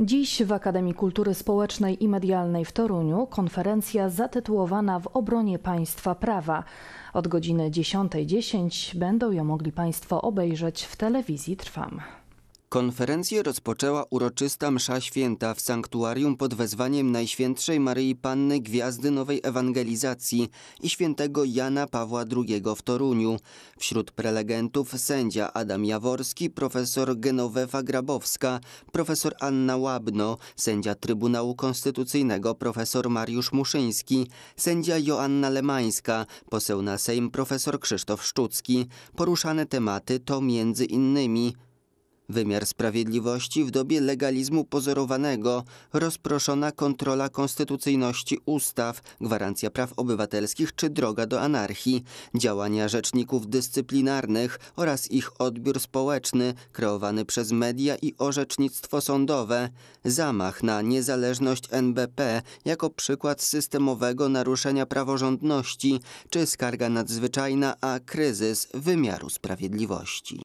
Dziś w Akademii Kultury Społecznej i Medialnej w Toruniu konferencja zatytułowana W obronie państwa prawa. Od godziny 10.10 .10 będą ją mogli Państwo obejrzeć w telewizji Trwam. Konferencję rozpoczęła uroczysta msza święta w sanktuarium pod wezwaniem Najświętszej Maryi Panny Gwiazdy Nowej Ewangelizacji i świętego Jana Pawła II w Toruniu. Wśród prelegentów sędzia Adam Jaworski, profesor Genowefa Grabowska, profesor Anna Łabno, sędzia Trybunału Konstytucyjnego profesor Mariusz Muszyński, sędzia Joanna Lemańska, poseł na Sejm profesor Krzysztof Szczucki. Poruszane tematy to między innymi Wymiar sprawiedliwości w dobie legalizmu pozorowanego, rozproszona kontrola konstytucyjności ustaw, gwarancja praw obywatelskich czy droga do anarchii, działania rzeczników dyscyplinarnych oraz ich odbiór społeczny kreowany przez media i orzecznictwo sądowe, zamach na niezależność NBP jako przykład systemowego naruszenia praworządności czy skarga nadzwyczajna, a kryzys wymiaru sprawiedliwości.